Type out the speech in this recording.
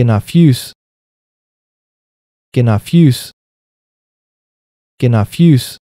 Genafuse. Genafuse. Genafuse.